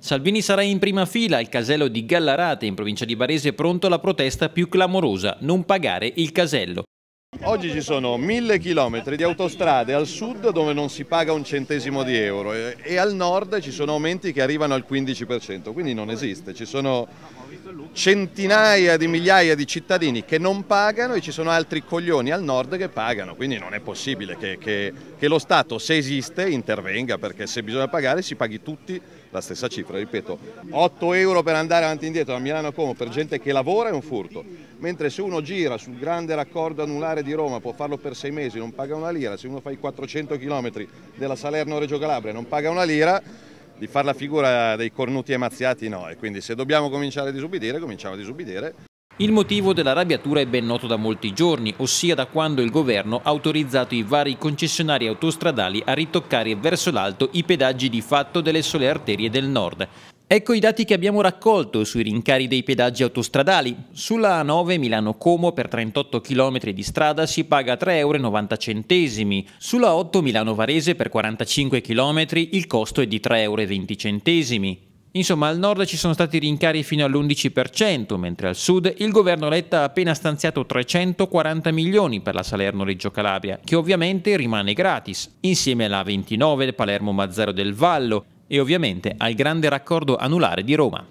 Salvini sarà in prima fila al casello di Gallarate in provincia di Varese pronto alla protesta più clamorosa, non pagare il casello. Oggi ci sono mille chilometri di autostrade al sud dove non si paga un centesimo di euro e al nord ci sono aumenti che arrivano al 15%, quindi non esiste. Ci sono centinaia di migliaia di cittadini che non pagano e ci sono altri coglioni al nord che pagano, quindi non è possibile che, che, che lo Stato, se esiste, intervenga perché se bisogna pagare si paghi tutti la stessa cifra, ripeto, 8 euro per andare avanti e indietro da Milano a Como per gente che lavora è un furto, mentre se uno gira sul grande raccordo anulare parlamentare di Roma può farlo per sei mesi, non paga una lira, se uno fa i 400 km della Salerno-Reggio Calabria non paga una lira, di fare la figura dei cornuti e mazziati no. E quindi se dobbiamo cominciare a disubbidire, cominciamo a disubbidire il motivo della rabbiatura è ben noto da molti giorni, ossia da quando il governo ha autorizzato i vari concessionari autostradali a ritoccare verso l'alto i pedaggi di fatto delle sole arterie del nord. Ecco i dati che abbiamo raccolto sui rincari dei pedaggi autostradali. Sulla A9 Milano-Como per 38 km di strada si paga 3,90 euro, sulla a 8 Milano-Varese per 45 km il costo è di 3,20 euro Insomma, al nord ci sono stati rincari fino all'11%, mentre al sud il governo Letta ha appena stanziato 340 milioni per la Salerno-Reggio Calabria, che ovviamente rimane gratis, insieme alla 29 Palermo-Mazzaro del Vallo e ovviamente al grande raccordo anulare di Roma.